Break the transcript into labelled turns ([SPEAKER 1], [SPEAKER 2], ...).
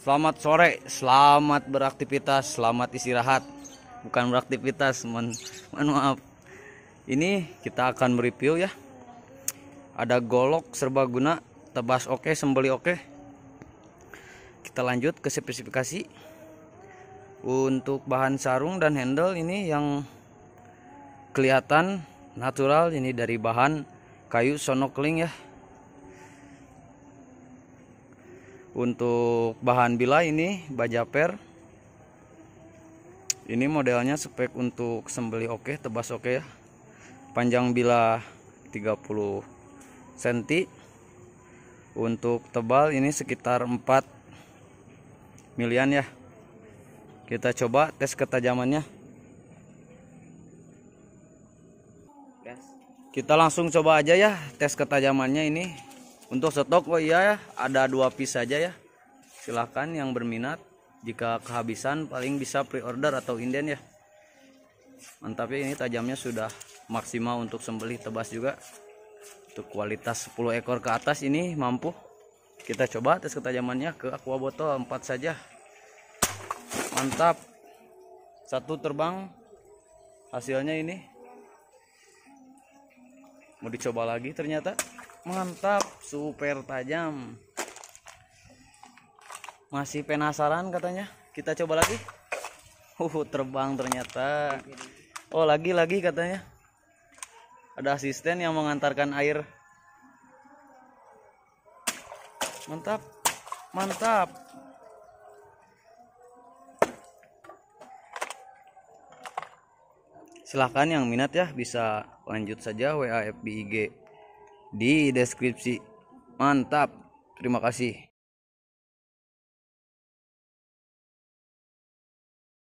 [SPEAKER 1] Selamat sore, selamat beraktivitas, selamat istirahat. Bukan beraktivitas, mohon maaf. Ini kita akan mereview ya. Ada golok serbaguna, tebas oke, sembeli oke. Kita lanjut ke spesifikasi. Untuk bahan sarung dan handle ini yang kelihatan natural ini dari bahan kayu sonokling ya untuk bahan bila ini baja per ini modelnya spek untuk sembeli oke okay, tebas oke okay ya panjang bila 30 cm untuk tebal ini sekitar 4 milian ya kita coba tes ketajamannya kita langsung coba aja ya tes ketajamannya ini untuk stok oh iya ya, ada dua piece saja ya. Silahkan yang berminat. Jika kehabisan paling bisa pre-order atau inden ya. Mantap ya, ini tajamnya sudah maksimal untuk sembelih tebas juga. Untuk kualitas 10 ekor ke atas ini mampu. Kita coba tes ketajamannya ke aqua botol 4 saja. Mantap. Satu terbang. Hasilnya ini. Mau dicoba lagi ternyata mantap super tajam masih penasaran katanya kita coba lagi uh terbang ternyata oh lagi lagi katanya ada asisten yang mengantarkan air mantap mantap silahkan yang minat ya bisa lanjut saja WA FB IG di deskripsi. Mantap. Terima kasih.